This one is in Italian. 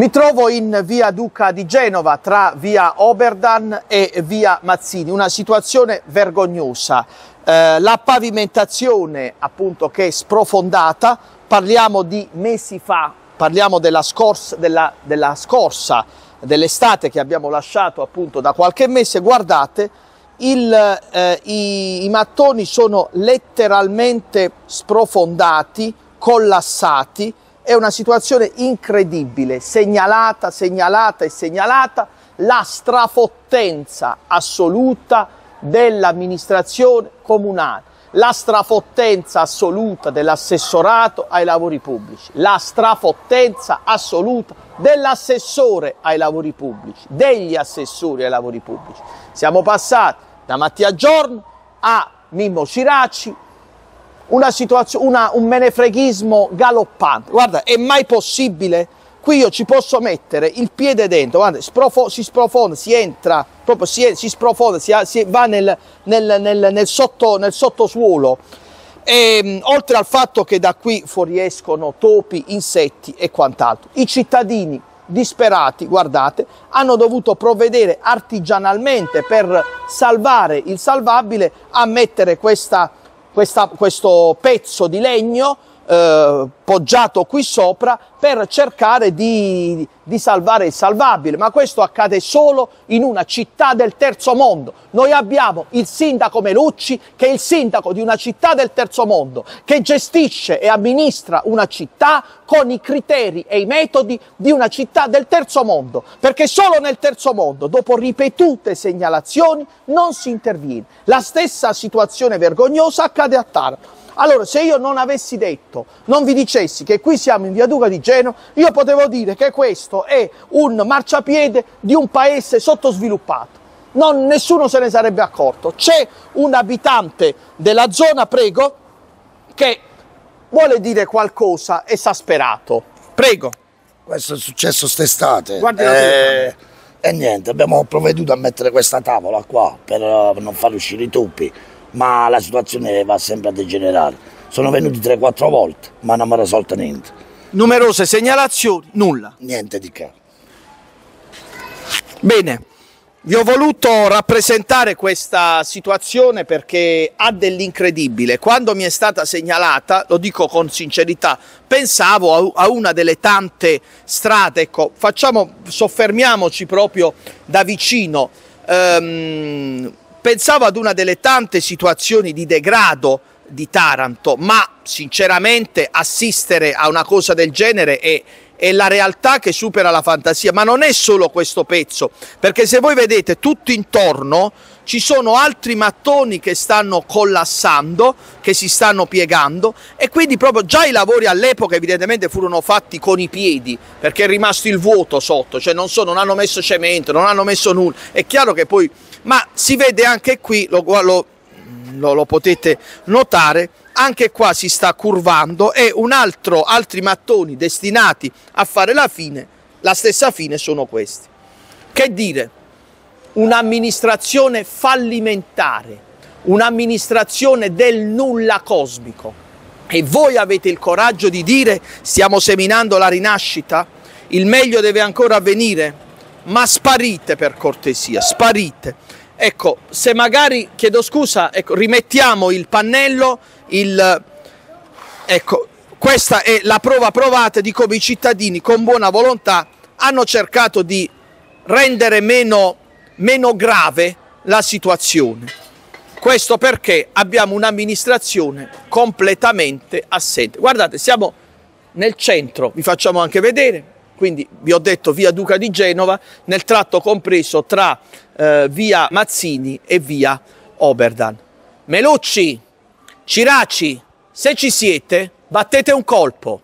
Mi trovo in via Duca di Genova tra via Oberdan e via Mazzini, una situazione vergognosa. Eh, la pavimentazione appunto che è sprofondata, parliamo di mesi fa, parliamo della, scorsa, della, della scorsa, dell'estate che abbiamo lasciato appunto da qualche mese, guardate il, eh, i, i mattoni sono letteralmente sprofondati, collassati, è una situazione incredibile, segnalata, segnalata e segnalata la strafottenza assoluta dell'amministrazione comunale, la strafottenza assoluta dell'assessorato ai lavori pubblici, la strafottenza assoluta dell'assessore ai lavori pubblici, degli assessori ai lavori pubblici. Siamo passati da Mattia Giorno a Mimmo Ciracci, una situazione, una, un menefreghismo galoppante. Guarda, è mai possibile? Qui io ci posso mettere il piede dentro, guarda, sprofo, si sprofonda, si entra, proprio si, si sprofonda, si, si va nel, nel, nel, nel, sotto, nel sottosuolo. E, ehm, oltre al fatto che da qui fuoriescono topi, insetti e quant'altro. I cittadini disperati, guardate, hanno dovuto provvedere artigianalmente per salvare il salvabile a mettere questa questa, questo pezzo di legno eh, poggiato qui sopra per cercare di, di salvare il salvabile, ma questo accade solo in una città del terzo mondo. Noi abbiamo il sindaco Melucci, che è il sindaco di una città del terzo mondo, che gestisce e amministra una città con i criteri e i metodi di una città del terzo mondo, perché solo nel terzo mondo, dopo ripetute segnalazioni, non si interviene. La stessa situazione vergognosa accade a Taranto. Allora, se io non avessi detto, non vi dicessi che qui siamo in via Duca di Genova, io potevo dire che questo è un marciapiede di un paese sottosviluppato. Non, nessuno se ne sarebbe accorto. C'è un abitante della zona, prego, che vuole dire qualcosa esasperato. Prego. Questo è successo st'estate. Guardi eh, E eh, niente, abbiamo provveduto a mettere questa tavola qua per eh, non far uscire i topi ma la situazione va sempre a degenerare. Sono venuti 3-4 volte, ma non mi ha risolto niente. Numerose segnalazioni, nulla. Niente di che. Bene, vi ho voluto rappresentare questa situazione perché ha dell'incredibile. Quando mi è stata segnalata, lo dico con sincerità, pensavo a una delle tante strade. Ecco, facciamo, soffermiamoci proprio da vicino. Ehm, pensavo ad una delle tante situazioni di degrado di Taranto, ma sinceramente assistere a una cosa del genere è, è, la realtà che supera la fantasia, ma non è solo questo pezzo, perché se voi vedete tutto intorno ci sono altri mattoni che stanno collassando, che si stanno piegando e quindi proprio già i lavori all'epoca evidentemente furono fatti con i piedi perché è rimasto il vuoto sotto, cioè non, so, non hanno messo cemento, non hanno messo nulla, è chiaro che poi ma si vede anche qui, lo, lo, lo, lo potete notare, anche qua si sta curvando e un altro, altri mattoni destinati a fare la fine, la stessa fine sono questi. Che dire, un'amministrazione fallimentare, un'amministrazione del nulla cosmico. E voi avete il coraggio di dire stiamo seminando la rinascita? Il meglio deve ancora avvenire? Ma sparite per cortesia, sparite. Ecco, se magari, chiedo scusa, ecco, rimettiamo il pannello, il, ecco, questa è la prova provata di come i cittadini con buona volontà hanno cercato di rendere meno, meno grave la situazione. Questo perché abbiamo un'amministrazione completamente assente. Guardate, siamo nel centro, vi facciamo anche vedere, quindi vi ho detto via Duca di Genova nel tratto compreso tra eh, via Mazzini e via Oberdan. Melucci, Ciraci, se ci siete, battete un colpo.